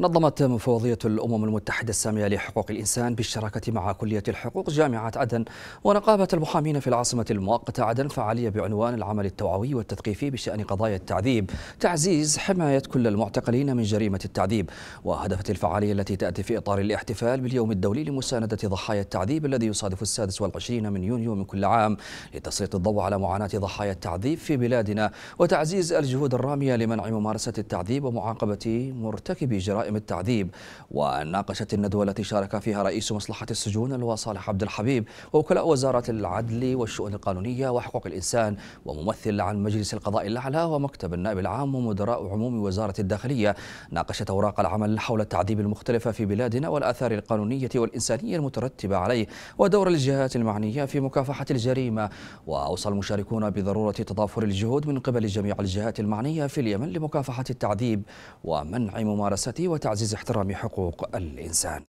نظمت مفوضية الأمم المتحدة السامية لحقوق الإنسان بالشراكة مع كلية الحقوق جامعة عدن ونقابة المحامين في العاصمة المؤقتة عدن فعالية بعنوان العمل التوعوي والتثقيفي بشأن قضايا التعذيب تعزيز حماية كل المعتقلين من جريمة التعذيب وهدفت الفعالية التي تأتي في إطار الاحتفال باليوم الدولي لمساندة ضحايا التعذيب الذي يصادف السادس والعشرين من يونيو من كل عام لتسليط الضوء على معاناة ضحايا التعذيب في بلادنا وتعزيز الجهود الرامية لمنع ممارسة التعذيب ومعاقبة مرتكبي جرائم جرائم التعذيب وناقشت الندوة التي شارك فيها رئيس مصلحة السجون الوصالح عبد الحبيب ووكلاء وزارة العدل والشؤون القانونية وحقوق الإنسان وممثل عن مجلس القضاء الأعلى ومكتب النائب العام ومدراء عموم وزارة الداخلية ناقشت أوراق العمل حول التعذيب المختلفة في بلادنا والآثار القانونية والإنسانية المترتبة عليه ودور الجهات المعنية في مكافحة الجريمة وأوصى المشاركون بضرورة تضافر الجهود من قبل جميع الجهات المعنية في اليمن لمكافحة التعذيب ومنع ممارسته وتعزيز احترام حقوق الإنسان